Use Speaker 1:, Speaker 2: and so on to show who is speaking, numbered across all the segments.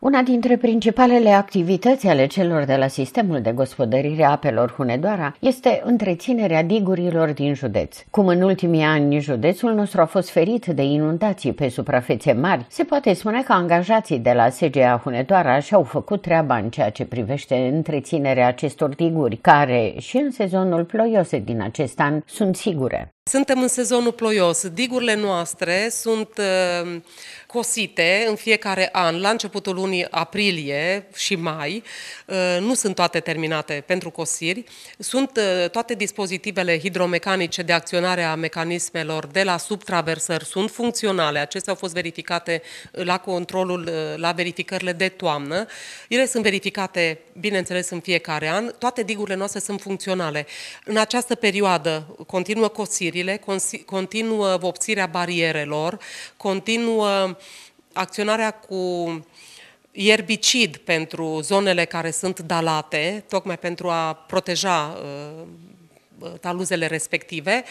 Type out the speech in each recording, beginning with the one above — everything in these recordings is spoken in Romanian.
Speaker 1: Una dintre principalele activități ale celor de la sistemul de gospodărire a apelor Hunedoara este întreținerea digurilor din județ. Cum în ultimii ani județul nostru a fost ferit de inundații pe suprafețe mari, se poate spune că angajații de la SGA Hunedoara și-au făcut treaba în ceea ce privește întreținerea acestor diguri, care și în sezonul ploios din acest an sunt sigure.
Speaker 2: Suntem în sezonul ploios. Digurile noastre sunt uh, cosite în fiecare an, la începutul lunii aprilie și mai. Uh, nu sunt toate terminate pentru cosiri. Sunt uh, toate dispozitivele hidromecanice de acționare a mecanismelor de la subtraversări sunt funcționale. Acestea au fost verificate la controlul, la verificările de toamnă. Ele sunt verificate, bineînțeles, în fiecare an. Toate digurile noastre sunt funcționale. În această perioadă continuă cosiri familiile, continuă vopsirea barierelor, continuă acționarea cu ierbicid pentru zonele care sunt dalate, tocmai pentru a proteja uh, uh, taluzele respective.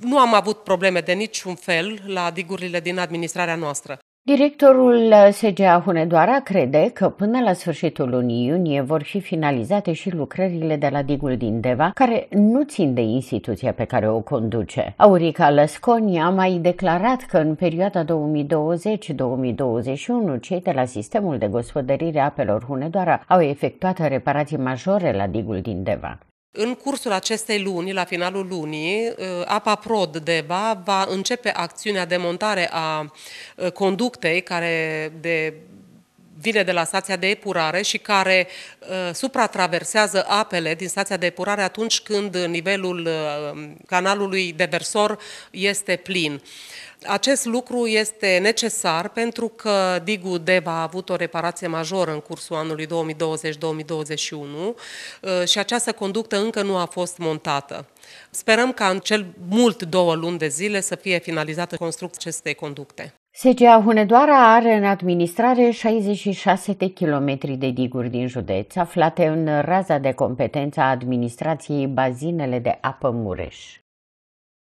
Speaker 2: Nu am avut probleme de niciun fel la digurile din administrarea noastră.
Speaker 1: Directorul uh, SGA Hunedoara crede că până la sfârșitul lunii iunie vor fi finalizate și lucrările de la digul din Deva, care nu țin de instituția pe care o conduce. Aurica Lăsconi a mai declarat că în perioada 2020-2021 cei de la sistemul de gospodărire a apelor Hunedoara au efectuat reparații majore la digul din Deva.
Speaker 2: În cursul acestei luni, la finalul lunii, uh, APA Prod Deva va începe acțiunea de montare a uh, conductei care de vine de la stația de epurare și care uh, supra-traversează apele din stația de epurare atunci când nivelul uh, canalului de versor este plin. Acest lucru este necesar pentru că Digu Deva a avut o reparație majoră în cursul anului 2020-2021 uh, și această conductă încă nu a fost montată. Sperăm ca în cel mult două luni de zile să fie finalizată construcția acestei conducte.
Speaker 1: SGA Hunedoara are în administrare 66 de kilometri de diguri din județ, aflate în raza de competență a administrației Bazinele de Apă Mureș.